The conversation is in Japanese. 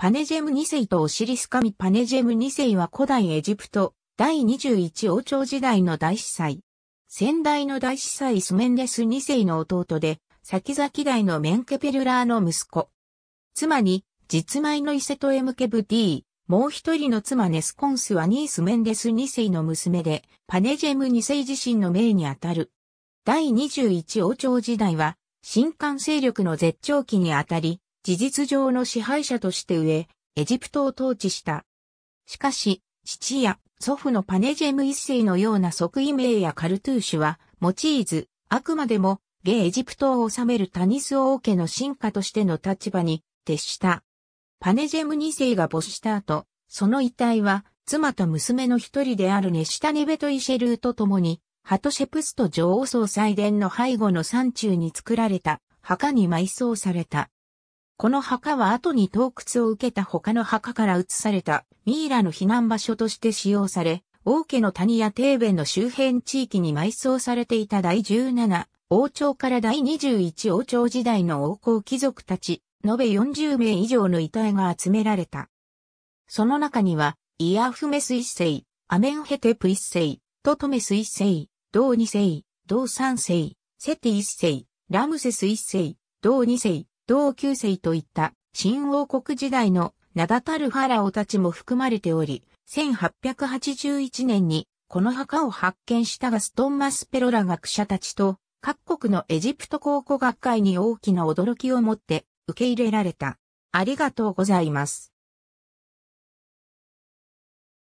パネジェム2世とオシリス神パネジェム2世は古代エジプト第21王朝時代の大司祭。先代の大司祭スメンデス2世の弟で、先々代のメンケペルラーの息子。妻に、実米の伊勢トエムケブディ、もう一人の妻ネスコンスはニースメンデス2世の娘で、パネジェム2世自身の命にあたる。第21王朝時代は、新幹勢力の絶頂期にあたり、事実上の支配者として上、エジプトを統治した。しかし、父や祖父のパネジェム一世のような即位名やカルトゥーシュは、用いず、あくまでも、ゲエジプトを治めるタニス王家の進化としての立場に徹した。パネジェム二世が没した後、その遺体は、妻と娘の一人であるネシタネベト・イシェルーと共に、ハトシェプスト女王総祭殿の背後の山中に作られた墓に埋葬された。この墓は後に洞窟を受けた他の墓から移されたミイラの避難場所として使用され、王家の谷や庭弁の周辺地域に埋葬されていた第17王朝から第21王朝時代の王公貴族たち、延べ40名以上の遺体が集められた。その中には、イアフメス一世、アメンヘテプ一世、トトメス一世、同二世、同三世、セティ一世、ラムセス一世、同二世、同級生といった新王国時代の名だたるファラオたちも含まれており、1881年にこの墓を発見したガストン・マスペロラ学者たちと各国のエジプト考古学会に大きな驚きをもって受け入れられた。ありがとうございます。